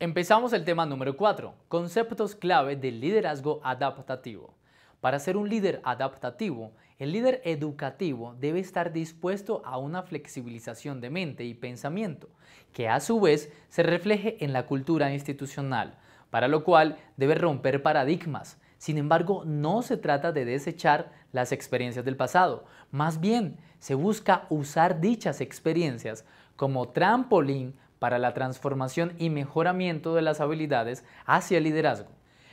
Empezamos el tema número 4, conceptos clave del liderazgo adaptativo. Para ser un líder adaptativo, el líder educativo debe estar dispuesto a una flexibilización de mente y pensamiento, que a su vez se refleje en la cultura institucional, para lo cual debe romper paradigmas. Sin embargo, no se trata de desechar las experiencias del pasado, más bien se busca usar dichas experiencias como trampolín para la transformación y mejoramiento de las habilidades hacia el liderazgo,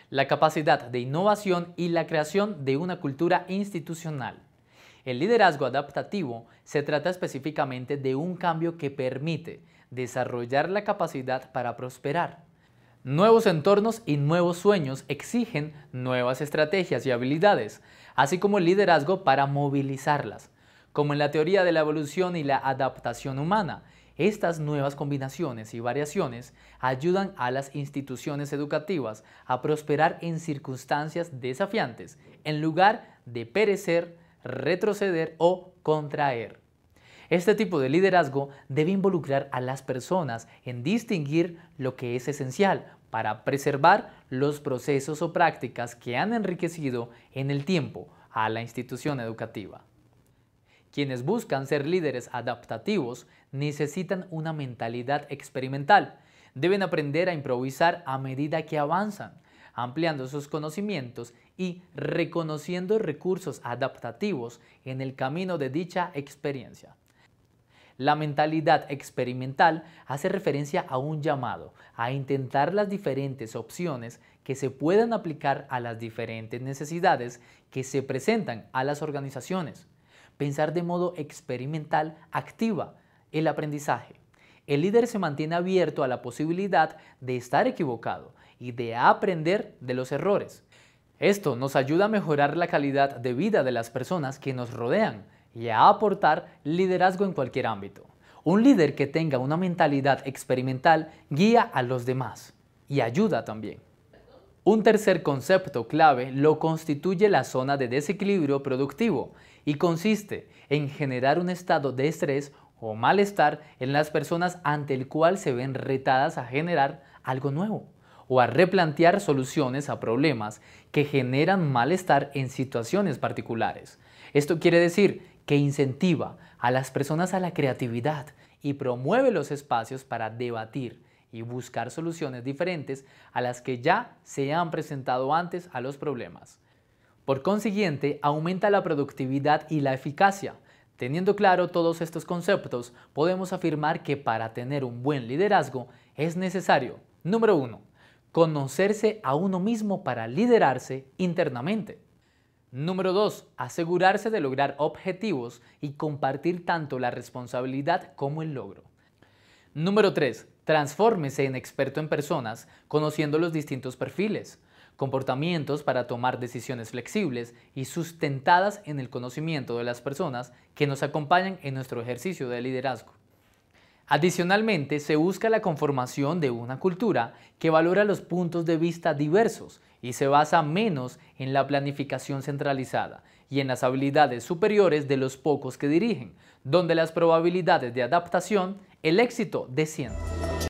la capacidad de innovación y la creación de una cultura institucional. El liderazgo adaptativo se trata específicamente de un cambio que permite desarrollar la capacidad para prosperar. Nuevos entornos y nuevos sueños exigen nuevas estrategias y habilidades, así como el liderazgo para movilizarlas, como en la teoría de la evolución y la adaptación humana, estas nuevas combinaciones y variaciones ayudan a las instituciones educativas a prosperar en circunstancias desafiantes, en lugar de perecer, retroceder o contraer. Este tipo de liderazgo debe involucrar a las personas en distinguir lo que es esencial para preservar los procesos o prácticas que han enriquecido en el tiempo a la institución educativa. Quienes buscan ser líderes adaptativos necesitan una mentalidad experimental. Deben aprender a improvisar a medida que avanzan, ampliando sus conocimientos y reconociendo recursos adaptativos en el camino de dicha experiencia. La mentalidad experimental hace referencia a un llamado a intentar las diferentes opciones que se puedan aplicar a las diferentes necesidades que se presentan a las organizaciones pensar de modo experimental activa el aprendizaje. El líder se mantiene abierto a la posibilidad de estar equivocado y de aprender de los errores. Esto nos ayuda a mejorar la calidad de vida de las personas que nos rodean y a aportar liderazgo en cualquier ámbito. Un líder que tenga una mentalidad experimental guía a los demás y ayuda también. Un tercer concepto clave lo constituye la zona de desequilibrio productivo y consiste en generar un estado de estrés o malestar en las personas ante el cual se ven retadas a generar algo nuevo o a replantear soluciones a problemas que generan malestar en situaciones particulares. Esto quiere decir que incentiva a las personas a la creatividad y promueve los espacios para debatir, y buscar soluciones diferentes a las que ya se han presentado antes a los problemas. Por consiguiente, aumenta la productividad y la eficacia. Teniendo claro todos estos conceptos, podemos afirmar que para tener un buen liderazgo es necesario, número 1, conocerse a uno mismo para liderarse internamente. Número 2. Asegurarse de lograr objetivos y compartir tanto la responsabilidad como el logro. Número 3. Transformese en experto en personas, conociendo los distintos perfiles, comportamientos para tomar decisiones flexibles y sustentadas en el conocimiento de las personas que nos acompañan en nuestro ejercicio de liderazgo. Adicionalmente, se busca la conformación de una cultura que valora los puntos de vista diversos y se basa menos en la planificación centralizada y en las habilidades superiores de los pocos que dirigen, donde las probabilidades de adaptación, el éxito descienden.